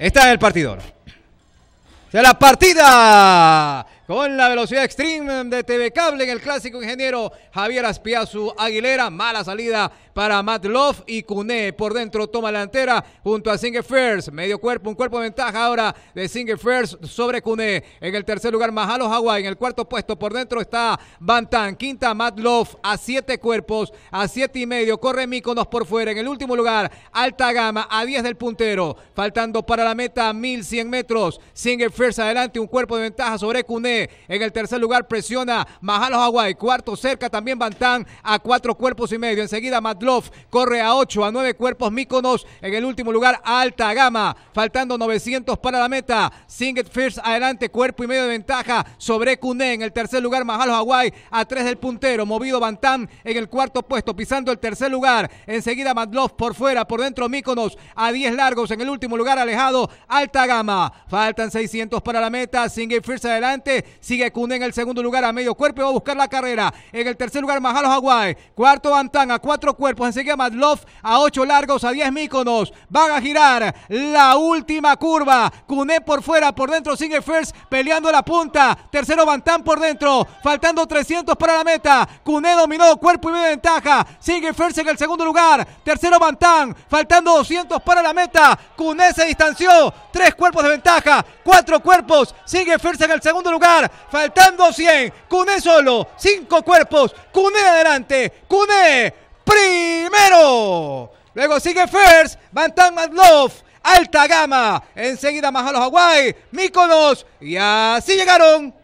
Está en el partidor. Se la partida con la velocidad extreme de TV Cable en el clásico ingeniero Javier Aspiazu Aguilera. Mala salida para love y Cune Por dentro toma la delantera junto a Singer First. Medio cuerpo, un cuerpo de ventaja ahora de Singer First sobre Cune En el tercer lugar, Mahalo Hawaii. En el cuarto puesto, por dentro está Bantan. Quinta, love a siete cuerpos, a siete y medio. Corre Míconos por fuera. En el último lugar, Alta Gama a diez del puntero. Faltando para la meta 1100 metros. Singer First adelante, un cuerpo de ventaja sobre Cune En el tercer lugar, presiona Mahalo Hawaii. Cuarto, cerca también Bantan a cuatro cuerpos y medio. Enseguida, Madloff corre a 8, a 9 cuerpos Míconos. En el último lugar, Alta Gama. Faltando 900 para la meta. Singet First adelante, cuerpo y medio de ventaja sobre Kuné, En el tercer lugar, Majalo Hawaii a 3 del puntero. Movido Bantam en el cuarto puesto, pisando el tercer lugar. Enseguida Matlov por fuera, por dentro Míconos a 10 largos. En el último lugar, alejado Alta Gama. Faltan 600 para la meta. Singet First adelante. Sigue Kuné en el segundo lugar a medio cuerpo y va a buscar la carrera. En el tercer lugar, Majalo Hawái, Cuarto Bantam a cuatro cuerpos cuerpos. Enseguida Matloff a 8 largos, a 10 míconos. Van a girar la última curva. Cuné por fuera, por dentro sigue First peleando la punta. Tercero Bantán por dentro. Faltando 300 para la meta. Cuné dominó cuerpo y medio de ventaja. Sigue First en el segundo lugar. Tercero Bantán. Faltando 200 para la meta. Cuné se distanció. Tres cuerpos de ventaja. Cuatro cuerpos. Sigue First en el segundo lugar. Faltando 100. Cuné solo. Cinco cuerpos. Cuné adelante. Cuné primero. Luego sigue First, Bantam Love, Alta Gama. Enseguida Majalos Hawaii, Míkonos Y así llegaron